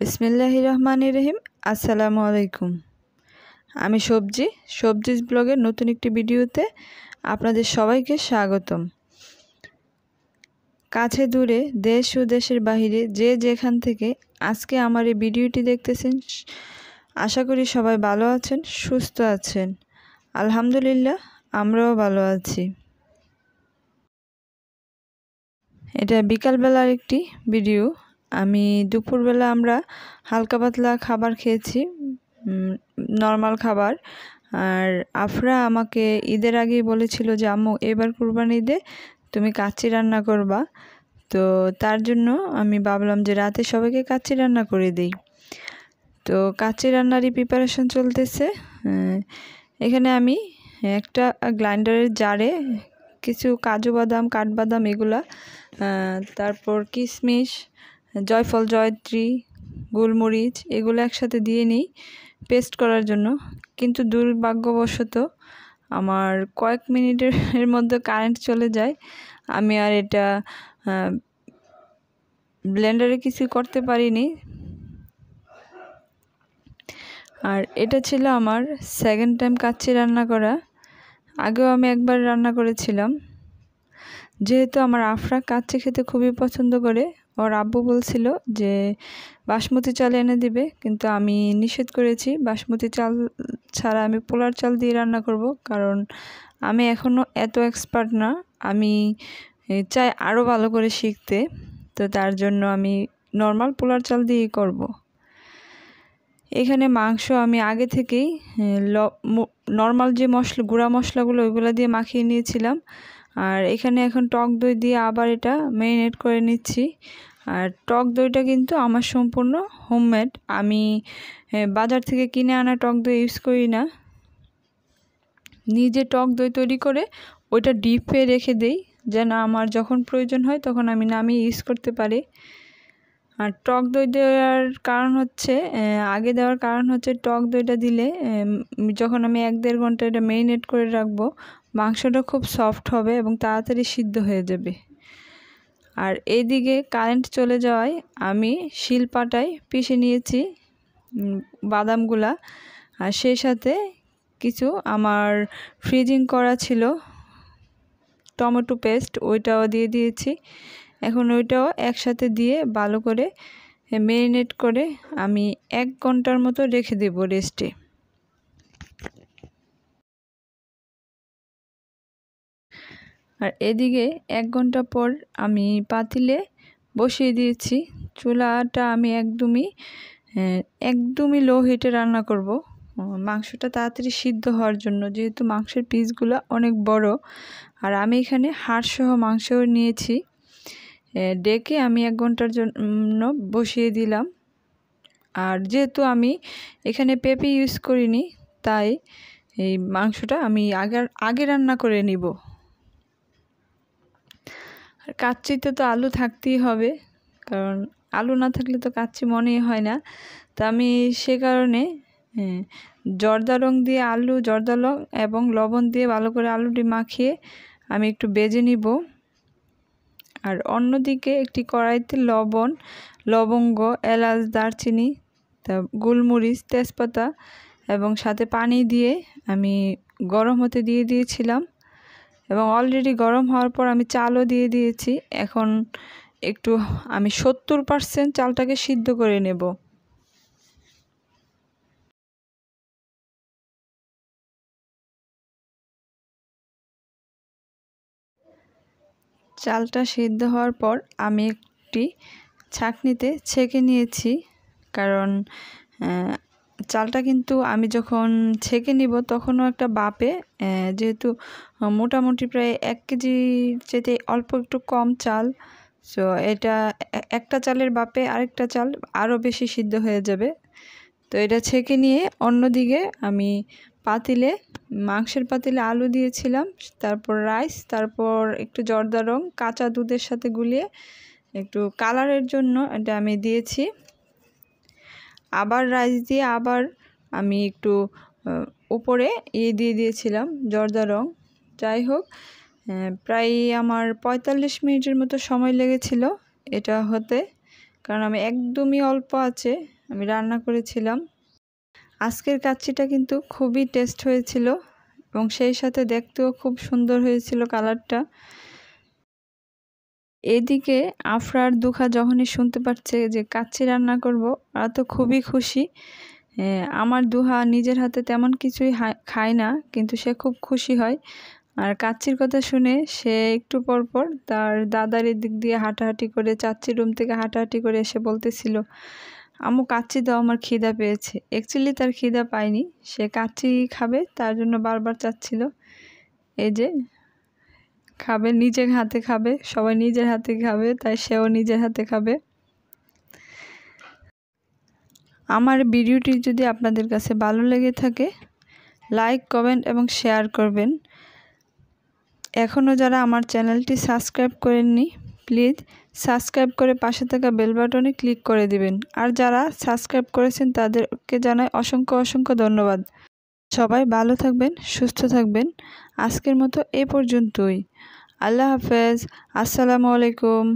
বিসমিল্লাহ রহমান রহিম আসসালামু আলাইকুম আমি সবজি সবজি ব্লগের নতুন একটি ভিডিওতে আপনাদের সবাইকে স্বাগতম কাছে দূরে দেশ ও দেশের বাহিরে যে যেখান থেকে আজকে আমার এই ভিডিওটি দেখতেছেন আশা করি সবাই ভালো আছেন সুস্থ আছেন আলহামদুলিল্লাহ আমরাও ভালো আছি এটা বিকালবেলার একটি ভিডিও আমি দুপুরবেলা আমরা হালকা পাতলা খাবার খেয়েছি নর্মাল খাবার আর আফরা আমাকে ঈদের আগেই বলেছিল যে আম্মু এবার কুরবানি ঈদে তুমি কাচ্চি রান্না করবা তো তার জন্য আমি ভাবলাম যে রাতে সবাইকে কাচ্চি রান্না করে দিই তো কাচ্চি রান্নারই প্রিপারেশন চলতেছে এখানে আমি একটা গ্রাইন্ডারের জারে কিছু কাজু বাদাম কাঠবাদাম এগুলা তারপর কিশমিশ জয়ফল জয়ত্রী গোলমরিচ এগুলো একসাথে দিয়ে নিই পেস্ট করার জন্য কিন্তু দুর্ভাগ্যবশত আমার কয়েক মিনিটের মধ্যে কারেন্ট চলে যায় আমি আর এটা ব্লেন্ডারে কিছু করতে পারিনি আর এটা ছিল আমার সেকেন্ড টাইম কাচ্চি রান্না করা আগেও আমি একবার রান্না করেছিলাম যেহেতু আমার আফরা কাচ্চি খেতে খুবই পছন্দ করে ওর আব্বু বলছিল যে বাসমতি চাল এনে দিবে কিন্তু আমি নিষেধ করেছি বাসমতি চাল ছাড়া আমি পোলার চাল দিয়ে রান্না করব কারণ আমি এখনও এত এক্সপার্ট না আমি চাই আরও ভালো করে শিখতে তো তার জন্য আমি নর্মাল পোলার চাল দিয়েই করব। এখানে মাংস আমি আগে থেকেই নর্মাল যে মশলা গুঁড়া মশলাগুলো ওইগুলো দিয়ে মাখিয়ে নিয়েছিলাম আর এখানে এখন টক দই দিয়ে আবার এটা মেরিনেট করে নিচ্ছি আর টক দইটা কিন্তু আমার সম্পূর্ণ হোমমেড আমি বাজার থেকে কিনে আনা টক দই ইউজ করি না নিজে টক দই তৈরি করে ওইটা ডিপে রেখে দেই যেন আমার যখন প্রয়োজন হয় তখন আমি নামিয়ে ইউজ করতে পারি আর টক দই দেওয়ার কারণ হচ্ছে আগে দেওয়ার কারণ হচ্ছে টক দইটা দিলে যখন আমি এক দেড় ঘন্টা এটা মেরিনেট করে রাখবো মাংসটা খুব সফট হবে এবং তাড়াতাড়ি সিদ্ধ হয়ে যাবে আর এইদিকে কারেন্ট চলে যাওয়ায় আমি শিলপাটায় পিষে নিয়েছি বাদামগুলা আর সেই সাথে কিছু আমার ফ্রিজিং করা ছিল টমেটো পেস্ট ওইটাও দিয়ে দিয়েছি এখন ওইটাও একসাথে দিয়ে ভালো করে মেরিনেট করে আমি এক ঘন্টার মতো রেখে দেব রেস্টে আর এদিকে এক ঘন্টা পর আমি পাতিলে বসিয়ে দিয়েছি চুলাটা আমি একদমই একদমই লো হিটে রান্না করব মাংসটা তাড়াতাড়ি সিদ্ধ হওয়ার জন্য যেহেতু মাংসের পিসগুলো অনেক বড় আর আমি এখানে সহ মাংসও নিয়েছি ডেকে আমি এক ঘন্টার জন্য বসিয়ে দিলাম আর যেহেতু আমি এখানে পেঁপে ইউজ করিনি তাই এই মাংসটা আমি আগে আগে রান্না করে নিব আর কাচ্চিতে তো আলু থাকতেই হবে কারণ আলু না থাকলে তো কাচ্চি মনেই হয় না তা আমি সে কারণে জর্দা রং দিয়ে আলু জর্দা রং এবং লবণ দিয়ে ভালো করে আলুটি মাখিয়ে আমি একটু বেজে নিব আর অন্যদিকে একটি কড়াইতে লবণ লবঙ্গ এলাচ দারচিনি তা গোলমরিচ তেজপাতা এবং সাথে পানি দিয়ে আমি গরম হতে দিয়ে দিয়েছিলাম এবং অলরেডি গরম হওয়ার পর আমি চালও দিয়ে দিয়েছি এখন একটু আমি সত্তর পার্সেন্ট চালটাকে সিদ্ধ করে নেব চালটা সিদ্ধ হওয়ার পর আমি একটি ছাঁকনিতে ছেঁকে নিয়েছি কারণ চালটা কিন্তু আমি যখন ছেঁকে নিব তখনও একটা বাপে যেহেতু মোটামুটি প্রায় এক কেজি চেতে অল্প একটু কম চাল সো এটা একটা চালের বাপে আরেকটা চাল আরও বেশি সিদ্ধ হয়ে যাবে তো এটা ছেঁকে নিয়ে অন্যদিকে আমি পাতিলে মাংসের পাতিলে আলু দিয়েছিলাম তারপর রাইস তারপর একটু জর্দা রং কাঁচা দুধের সাথে গুলিয়ে একটু কালারের জন্য এটা আমি দিয়েছি আবার রাইস দিয়ে আবার আমি একটু উপরে ইয়ে দিয়ে দিয়েছিলাম জর্দা রং যাই হোক প্রায় আমার ৪৫ মিনিটের মতো সময় লেগেছিল এটা হতে কারণ আমি একদমই অল্প আছে আমি রান্না করেছিলাম আজকের কাচ্চিটা কিন্তু খুবই টেস্ট হয়েছিল এবং সেই সাথে দেখতেও খুব সুন্দর হয়েছিল কালারটা এদিকে আফরার দুখা যখনই শুনতে পারছে যে কাচ্চি রান্না করব ওরা তো খুবই খুশি আমার দুহা নিজের হাতে তেমন কিছুই খায় না কিন্তু সে খুব খুশি হয় আর কাচ্চির কথা শুনে সে একটু পরপর তার দাদার দিক দিয়ে হাঁটাহাঁটি করে চাচ্ছি রুম থেকে হাঁটাহাঁটি করে এসে বলতেছিল আমু কাচ্চি দাও আমার খিদা পেয়েছে অ্যাকচুয়ালি তার খিদা পায়নি সে কাচ্চি খাবে তার জন্য বারবার চাচ্ছিল এই যে খাবে নিজের হাতে খাবে সবাই নিজের হাতে খাবে তাই সেও নিজের হাতে খাবে আমার ভিডিওটি যদি আপনাদের কাছে ভালো লেগে থাকে লাইক কমেন্ট এবং শেয়ার করবেন এখনও যারা আমার চ্যানেলটি সাবস্ক্রাইব করেননি প্লিজ সাবস্ক্রাইব করে পাশে থাকা বেল বাটনে ক্লিক করে দিবেন আর যারা সাবস্ক্রাইব করেছেন তাদেরকে জানাই অসংখ্য অসংখ্য ধন্যবাদ সবাই ভালো থাকবেন সুস্থ থাকবেন আজকের মতো এ পর্যন্তই আল্লাহ হাফেজ আসসালামু আলাইকুম